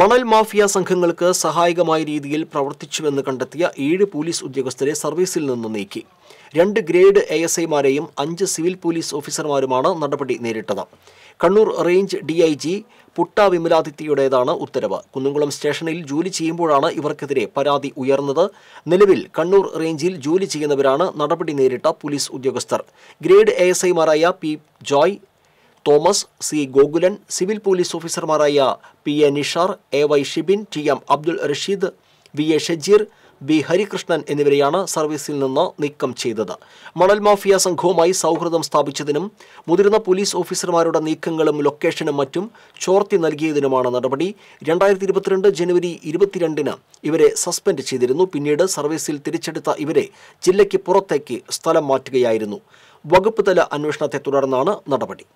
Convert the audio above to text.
മണൽ മാഫിയ സംഘങ്ങൾക്ക് സഹായകമായ രീതിയിൽ പ്രവർത്തിച്ചുവെന്ന് കണ്ടെത്തിയ ഏഴ് പോലീസ് ഉദ്യോഗസ്ഥരെ സർവീസിൽ നിന്ന് നീക്കി രണ്ട് ഗ്രേഡ് എ എസ് ഐമാരെയും അഞ്ച് സിവിൽ പോലീസ് ഓഫീസർമാരുമാണ് നടപടി നേരിട്ടത് Kannur range D I G Putta വിമലാദിത്യയുടേതാണ് ഉത്തരവ് കുന്നംകുളം സ്റ്റേഷനിൽ ജോലി ചെയ്യുമ്പോഴാണ് ഇവർക്കെതിരെ പരാതി ഉയർന്നത് നിലവിൽ കണ്ണൂർ റേഞ്ചിൽ ജോലി ചെയ്യുന്നവരാണ് നടപടി നേരിട്ട പോലീസ് ഉദ്യോഗസ്ഥർ ഗ്രേഡ് എ എസ് ഐമാരായ P Joy Thomas C Gokulan civil police ഓഫീസർമാരായ P A Nishar A Y Shibin T M Abdul Rasheed V A Shajeer B Harikrishnan എന്നിവരെയാണ് സർവീസിൽ നിന്ന് നീക്കം ചെയ്തത് മണൽ മാഫിയ സംഘവുമായി സൗഹൃദം സ്ഥാപിച്ചതിനും മുതിർന്ന പോലീസ് ഓഫീസർമാരുടെ നീക്കങ്ങളും ലൊക്കേഷനും മറ്റും ചോർത്തി നൽകിയതിനുമാണ് നടപടി രണ്ടായിരത്തി ഇരുപത്തിരണ്ട് ജനുവരി ഇരുപത്തിരണ്ടിന് ഇവരെ സസ്പെൻഡ് ചെയ്തിരുന്നു പിന്നീട് സർവീസിൽ തിരിച്ചെടുത്ത ഇവരെ ജില്ലയ്ക്ക് പുറത്തേക്ക് സ്ഥലം മാറ്റുകയായിരുന്നു വകുപ്പ് തല അന്വേഷണത്തെ തുടർന്നാണ് നടപടി